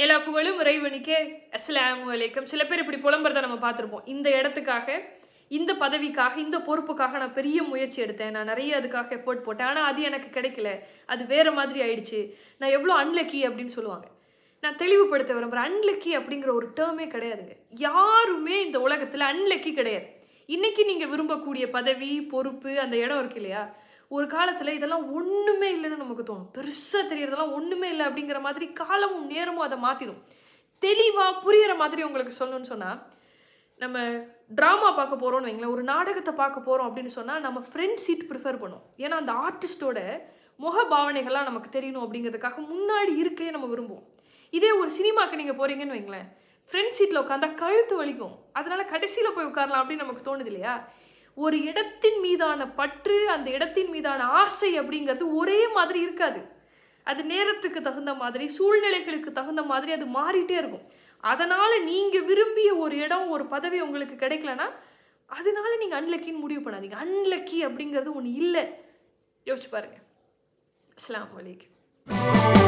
எல்லா புகழும் இறைவனுக்கே அஸ்லாம் வலைக்கம் சில பேர் இப்படி புலம்புறதை நம்ம பார்த்துருப்போம் இந்த இடத்துக்காக இந்த பதவிக்காக இந்த பொறுப்புக்காக நான் பெரிய முயற்சி எடுத்தேன் நான் நிறைய அதுக்காக எஃபோர்ட் போட்டேன் ஆனால் அது எனக்கு கிடைக்கல அது வேறு மாதிரி ஆயிடுச்சு நான் எவ்வளோ அன்லக்கி அப்படின்னு சொல்லுவாங்க நான் தெளிவுபடுத்த விரும்புகிறேன் அன்லக்கி அப்படிங்கிற ஒரு டேர்மே கிடையாதுங்க யாருமே இந்த உலகத்தில் அன்லக்கி கிடையாது இன்றைக்கி நீங்கள் விரும்பக்கூடிய பதவி பொறுப்பு அந்த இடம் இருக்கு இல்லையா ஒரு காலத்தில் இதெல்லாம் ஒன்றுமே இல்லைன்னு நமக்கு தோணும் பெருசாக தெரியறதெல்லாம் ஒன்றுமே இல்லை அப்படிங்கிற மாதிரி காலமும் நேரமும் அதை மாற்றிடும் தெளிவாக புரிகிற மாதிரி உங்களுக்கு சொல்லணும்னு சொன்னால் நம்ம ட்ராமா பார்க்க போகிறோம்னு வைங்களேன் ஒரு நாடகத்தை பார்க்க போகிறோம் அப்படின்னு சொன்னால் நம்ம ஃப்ரெண்ட் சீட் ப்ரிஃபர் பண்ணும் ஏன்னா அந்த ஆர்டிஸ்ட்டோட முக பாவனைகள்லாம் நமக்கு தெரியணும் அப்படிங்கிறதுக்காக முன்னாடி இருக்கையே நம்ம விரும்புவோம் இதே ஒரு சினிமாக்கு நீங்கள் போகிறீங்கன்னு வைங்களேன் ஃப்ரெண்ட் சீட்டில் உட்காந்தா கழுத்து வலிக்கும் அதனால் கடைசியில் போய் உட்காரலாம் அப்படின்னு நமக்கு தோணுது இல்லையா ஒரு இடத்தின் மீதான பற்று அந்த இடத்தின் மீதான ஆசை அப்படிங்கிறது ஒரே மாதிரி இருக்காது அது நேரத்துக்கு தகுந்த மாதிரி சூழ்நிலைகளுக்கு தகுந்த மாதிரி அது மாறிட்டே இருக்கும் அதனால் நீங்கள் விரும்பிய ஒரு இடம் ஒரு பதவி உங்களுக்கு கிடைக்கலன்னா அதனால நீங்கள் அன்லக்கின்னு முடிவு பண்ணாதீங்க அன்லக்கி அப்படிங்கிறது ஒன்று இல்லை யோசிச்சு பாருங்கள் அஸ்லாம் வலைக்கம்